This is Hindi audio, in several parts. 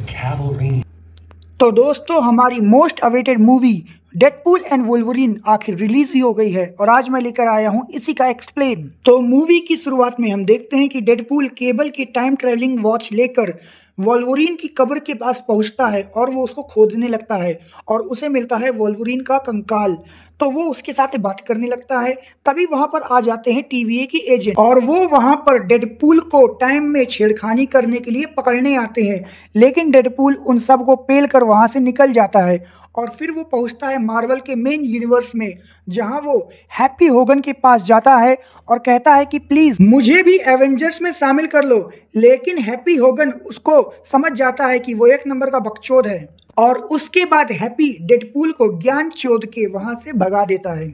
तो दोस्तों हमारी most awaited movie Deadpool and Wolverine आखिर रिलीज ही हो गई है और आज मैं लेकर आया हूं इसी का एक्सप्लेन तो मूवी की शुरुआत में हम देखते हैं कि डेडपूल केबल की टाइम ट्रेवलिंग वॉच लेकर वॉल्वोरिन की कब्र के पास पहुंचता है और वो उसको खोदने लगता है और उसे मिलता है वॉल्वोरिन का कंकाल तो वो उसके साथ बात करने लगता है तभी वहां पर आ जाते हैं टीवीए की एजेंट और वो वहां पर डेडपूल को टाइम में छेड़खानी करने के लिए पकड़ने आते हैं लेकिन डेडपूल उन सब को पेल कर वहां से निकल जाता है और फिर वो पहुंचता है मार्वल के मेन यूनिवर्स में जहां वो हैप्पी होगन के पास जाता है और कहता है कि प्लीज़ मुझे भी एवेंजर्स में शामिल कर लो लेकिन हैप्पी होगन उसको समझ जाता है कि वो एक नंबर का बकचोद है और उसके बाद हैप्पी डेडपूल को ज्ञान चोद के वहाँ से भगा देता है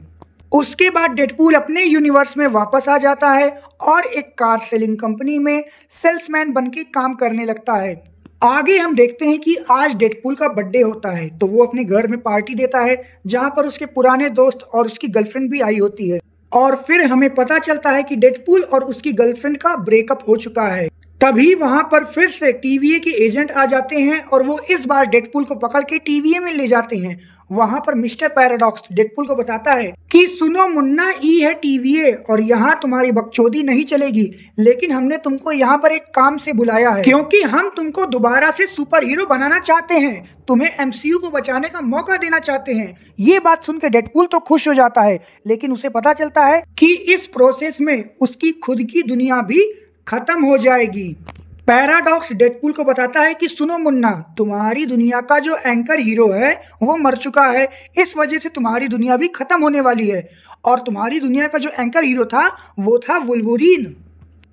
उसके बाद डेडपूल अपने यूनिवर्स में वापस आ जाता है और एक कार सेलिंग कंपनी में सेल्समैन बन के काम करने लगता है आगे हम देखते हैं कि आज डेडपूल का बर्थडे होता है तो वो अपने घर में पार्टी देता है जहाँ पर उसके पुराने दोस्त और उसकी गर्लफ्रेंड भी आई होती है और फिर हमें पता चलता है कि डेडपूल और उसकी गर्लफ्रेंड का ब्रेकअप हो चुका है तभी वहां पर फिर से टीवीए के एजेंट आ जाते हैं और वो इस बार डेडपुल को पकड़ के टीवीए में ले जाते हैं वहां पर मिस्टर पैराडॉक्स डेडपुल को बताता है कि सुनो मुन्ना ई है टीवीए और यहाँ तुम्हारी बकचोदी नहीं चलेगी लेकिन हमने तुमको यहाँ पर एक काम से बुलाया है क्योंकि हम तुमको दोबारा से सुपर हीरो बनाना चाहते हैं तुम्हें एमसीयू को बचाने का मौका देना चाहते हैं ये बात सुन के डेडपुल तो खुश हो जाता है लेकिन उसे पता चलता है कि इस प्रोसेस में उसकी खुद की दुनिया भी खत्म हो जाएगी पैराडॉक्स डेडपुल को बताता है कि सुनो मुन्ना तुम्हारी दुनिया का जो एंकर हीरो है वो मर चुका है इस वजह से तुम्हारी दुनिया भी खत्म होने वाली है और तुम्हारी दुनिया का जो एंकर हीरो था वो था वुलवुरीन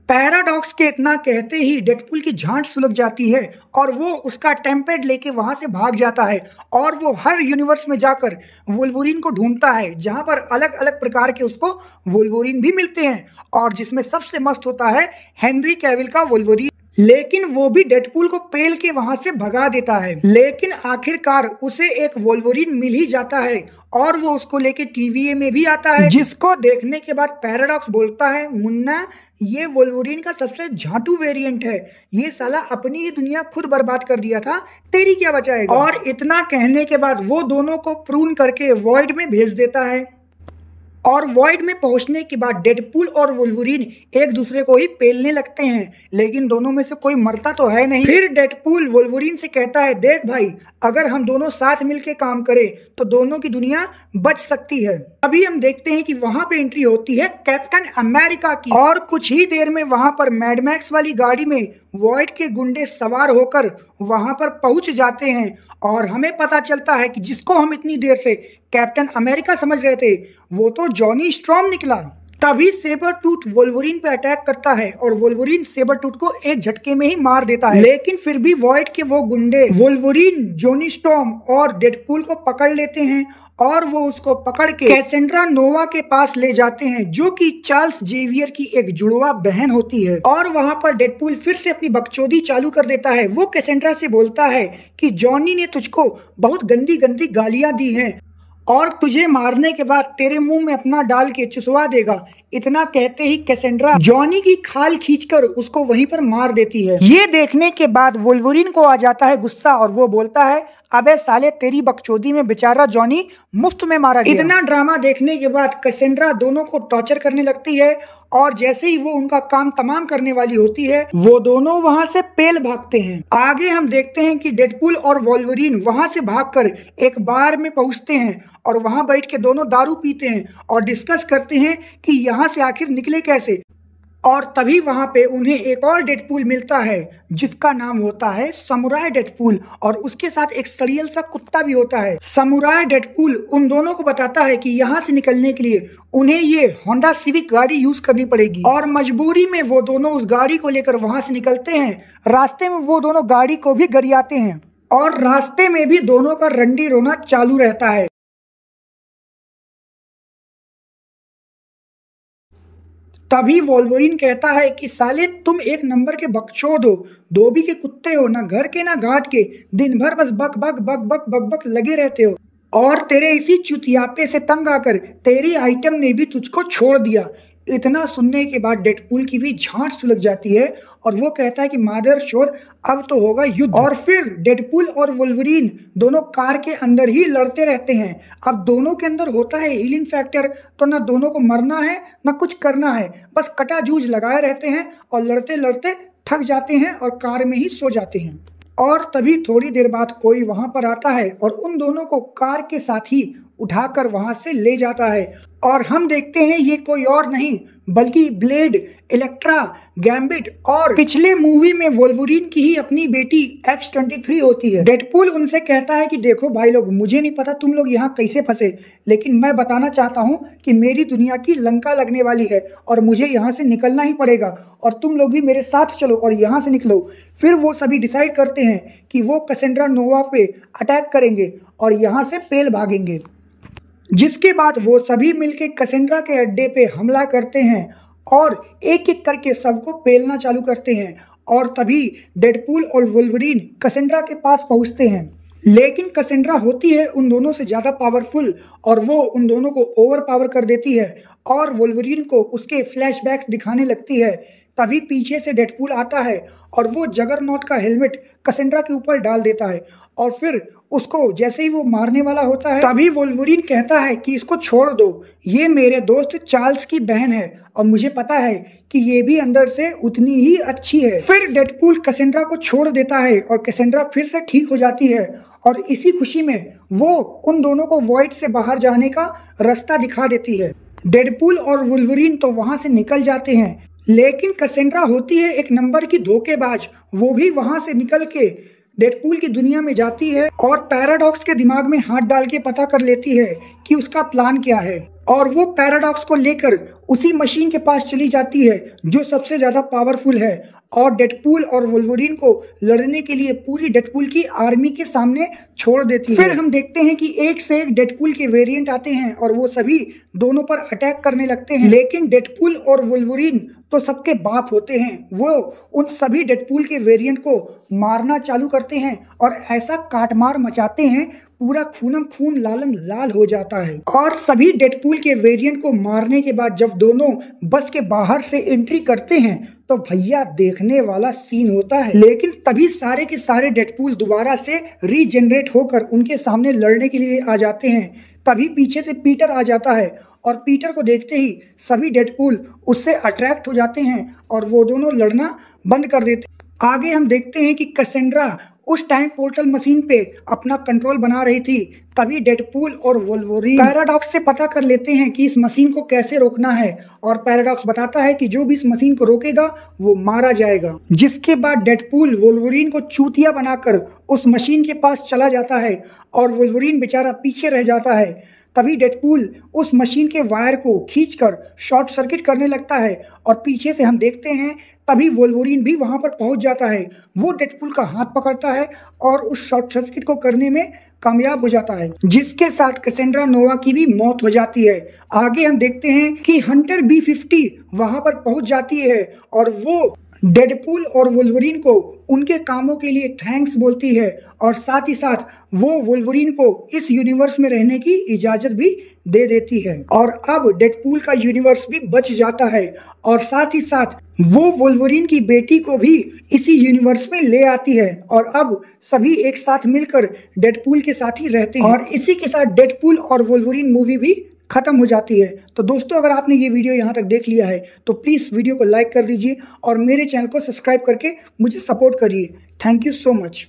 पैराडॉक्स के इतना कहते ही डेडपुल की झांट सुलग जाती है और वो उसका टेम्पेड लेके वहाँ से भाग जाता है और वो हर यूनिवर्स में जाकर वुलवुरिन को ढूंढता है जहाँ पर अलग अलग प्रकार के उसको वुलवुरिन भी मिलते हैं और जिसमें सबसे मस्त होता है हेनरी कैविल का वुलवुरिन लेकिन वो भी डेडपुल को पेल के वहां से भगा देता है लेकिन आखिरकार उसे एक वोल्वोरिन मिल ही जाता है और वो उसको लेके टीवी में भी आता है जिसको देखने के बाद पैराडॉक्स बोलता है मुन्ना ये वोल्वोरिन का सबसे झाटू वेरिएंट है ये साला अपनी ही दुनिया खुद बर्बाद कर दिया था तेरी क्या बचाएगा और इतना कहने के बाद वो दोनों को प्रून करके वॉइड में भेज देता है और वॉइड में पहुंचने के बाद डेडपुल और वुलवरीन एक दूसरे को ही पेलने लगते हैं लेकिन दोनों में से कोई मरता तो है नहीं फिर डेडपुल वुलवरीन से कहता है देख भाई अगर हम दोनों साथ मिलकर काम करें तो दोनों की दुनिया बच सकती है अभी हम देखते हैं कि वहां पे एंट्री होती है कैप्टन अमेरिका की और कुछ ही देर में वहां पर मैडमैक्स वाली गाड़ी में वॉइड के गुंडे सवार होकर वहां पर पहुंच जाते हैं और हमें पता चलता है कि जिसको हम इतनी देर से कैप्टन अमेरिका समझ रहे थे वो तो जॉनी स्ट्रॉम निकला तभी सेबर टूट वोल्वरिन पर अटैक करता है और वोल्वरिन सेबर टूट को एक झटके में ही मार देता है लेकिन फिर भी वॉइड के वो गुंडे वोल्वरिन जोनी स्टॉम और डेडपूल को पकड़ लेते हैं और वो उसको पकड़ के कैसेंड्रा नोवा के पास ले जाते हैं जो कि चार्ल्स जेवियर की एक जुड़वा बहन होती है और वहां पर डेडपूल फिर से अपनी बकचोदी चालू कर देता है वो कैसेंड्रा से बोलता है कि जॉनी ने तुझको बहुत गंदी गंदी गालियां दी हैं और तुझे मारने के बाद तेरे मुंह में अपना डाल के चुसवा देगा इतना कहते ही कैसेंड्रा जॉनी की खाल खींचकर उसको वहीं पर मार देती है ये देखने के बाद वोल्वरिन को आ जाता है गुस्सा और वो बोलता है अबे साले तेरी बकचोदी में बेचारा जॉनी मुफ्त में मारा गया इतना ड्रामा देखने के बाद कैसेंड्रा दोनों को टॉर्चर करने लगती है और जैसे ही वो उनका काम तमाम करने वाली होती है वो दोनों वहाँ से पेल भागते हैं आगे हम देखते हैं कि डेडपुल और वॉल्वरीन वहाँ से भागकर एक बार में पहुँचते हैं और वहाँ बैठ के दोनों दारू पीते हैं और डिस्कस करते हैं कि यहाँ से आखिर निकले कैसे और तभी वहाँ पे उन्हें एक और डेडपूल मिलता है जिसका नाम होता है समुराय डेडपूल और उसके साथ एक सड़ियल सा कुत्ता भी होता है समुराय डेडपूल उन दोनों को बताता है कि यहाँ से निकलने के लिए उन्हें ये होंडा सिविक गाड़ी यूज करनी पड़ेगी और मजबूरी में वो दोनों उस गाड़ी को लेकर वहाँ से निकलते हैं रास्ते में वो दोनों गाड़ी को भी गरियाते हैं और रास्ते में भी दोनों का रंडी रोना चालू रहता है तभी वॉल्वरिन कहता है कि साले तुम एक नंबर के बकचोद हो धोबी के कुत्ते हो ना घर के ना घाट के दिन भर बस बक बक बक बक बक बक लगे रहते हो और तेरे इसी चुतियापे से तंग आकर तेरी आइटम ने भी तुझको छोड़ दिया इतना सुनने के बाद डेडपुल की भी झांट सुलग जाती है और वो कहता है कि मादर शोर अब तो होगा युद्ध और फिर डेडपुल और वुल्वरीन दोनों कार के अंदर ही लड़ते रहते हैं अब दोनों के अंदर होता है हीलिंग फैक्टर तो ना दोनों को मरना है ना कुछ करना है बस कटा जूझ लगाए रहते हैं और लड़ते लड़ते थक जाते हैं और कार में ही सो जाते हैं और तभी थोड़ी देर बाद कोई वहाँ पर आता है और उन दोनों को कार के साथ ही उठाकर वहाँ से ले जाता है और हम देखते हैं ये कोई और नहीं बल्कि ब्लेड इलेक्ट्रा गैम्बिट और पिछले मूवी में वोल्वरीन की ही अपनी बेटी एक्स ट्वेंटी थ्री होती है डेडपूल उनसे कहता है कि देखो भाई लोग मुझे नहीं पता तुम लोग यहाँ कैसे फंसे लेकिन मैं बताना चाहता हूँ कि मेरी दुनिया की लंका लगने वाली है और मुझे यहाँ से निकलना ही पड़ेगा और तुम लोग भी मेरे साथ चलो और यहाँ से निकलो फिर वो सभी डिसाइड करते हैं कि वो कसेंड्रा नोवा पे अटैक करेंगे और यहाँ से पेल भागेंगे जिसके बाद वो सभी मिलके कसेंड्रा के अड्डे पे हमला करते हैं और एक एक करके सबको पेलना चालू करते हैं और तभी डेडपूल और वुलवरीन कसेंड्रा के पास पहुंचते हैं लेकिन कसेंड्रा होती है उन दोनों से ज़्यादा पावरफुल और वो उन दोनों को ओवर पावर कर देती है और वुलवरीन को उसके फ्लैशबैक्स दिखाने लगती है तभी पीछे से डेडपूल आता है और वो जगरनॉट का हेलमेट कसेंड्रा के ऊपर डाल देता है और फिर उसको जैसे ही वो मारने वाला होता है तभी वोल्वरीन कहता है कि इसको छोड़ दो ये मेरे दोस्त चार्ल्स की बहन है और मुझे पता है कि ये भी अंदर से उतनी ही अच्छी है फिर डेडपूल कसेंड्रा को छोड़ देता है और कसेंड्रा फिर से ठीक हो जाती है और इसी खुशी में वो उन दोनों को वॉइड से बाहर जाने का रास्ता दिखा देती है डेडपूल और वुलवरीन तो वहाँ से निकल जाते हैं लेकिन कसेंड्रा होती है एक नंबर की धोखेबाज वो भी वहां से निकल के डेडपूल की दुनिया में जाती है और पैराडॉक्स के दिमाग में हाथ डाल के पता कर लेती है कि उसका प्लान क्या है और वो पैराडॉक्स को लेकर उसी मशीन के पास चली जाती है जो सबसे ज़्यादा पावरफुल है और डेडपूल और वुल्वरीन को लड़ने के लिए पूरी डेडपूल की आर्मी के सामने छोड़ देती है फिर हम देखते हैं कि एक से एक डेडपूल के वेरिएंट आते हैं और वो सभी दोनों पर अटैक करने लगते हैं लेकिन डेडपूल और वुल्वरीन तो सबके बाप होते हैं वो उन सभी डेडपूल के वेरियंट को मारना चालू करते हैं और ऐसा काटमार मचाते हैं पूरा खूनम खून लालम लाल हो जाता है और सभी डेडपूल के वेरिएंट को मारने के बाद जब दोनों बस के बाहर से एंट्री करते हैं तो भैया देखने वाला सीन होता है लेकिन तभी सारे के सारे डेडपूल दोबारा से रीजनरेट होकर उनके सामने लड़ने के लिए आ जाते हैं तभी पीछे से पीटर आ जाता है और पीटर को देखते ही सभी डेडपूल उससे अट्रैक्ट हो जाते हैं और वो दोनों लड़ना बंद कर देते हैं आगे हम देखते हैं कि कसेंड्रा उस टाइम पोर्टल मशीन पे अपना कंट्रोल बना रही थी तभी डेडपूल और वोल्वोरिन पैराडॉक्स से पता कर लेते हैं कि इस मशीन को कैसे रोकना है और पैराडॉक्स बताता है कि जो भी इस मशीन को रोकेगा वो मारा जाएगा जिसके बाद डेडपूल वोल्वोरिन को चूतिया बनाकर उस मशीन के पास चला जाता है और वोल्वोरिन बेचारा पीछे रह जाता है तभी डेडपूल उस मशीन के वायर को खींचकर शॉर्ट सर्किट करने लगता है और पीछे से हम देखते हैं तभी वोल्वोरिन भी वहां पर पहुंच जाता है वो डेडपूल का हाथ पकड़ता है और उस शॉर्ट सर्किट को करने में कामयाब हो जाता है जिसके साथ कैसेंड्रा नोवा की भी मौत हो जाती है आगे हम देखते हैं कि हंटर बी फिफ्टी वहां पर पहुंच जाती है और वो डेडपुल और वुलवरीन को उनके कामों के लिए थैंक्स बोलती है और साथ ही साथ वो वुलवरीन को इस यूनिवर्स में रहने की इजाज़त भी दे देती है और अब डेडपुल का यूनिवर्स भी बच जाता है और साथ ही साथ वो वुलवरीन की बेटी को भी इसी यूनिवर्स में ले आती है और अब सभी एक साथ मिलकर डेडपूल के साथ ही रहते हैं और इसी के साथ डेडपूल और वुलवरीन मूवी भी ख़त्म हो जाती है तो दोस्तों अगर आपने ये वीडियो यहाँ तक देख लिया है तो प्लीज़ वीडियो को लाइक कर दीजिए और मेरे चैनल को सब्सक्राइब करके मुझे सपोर्ट करिए थैंक यू सो मच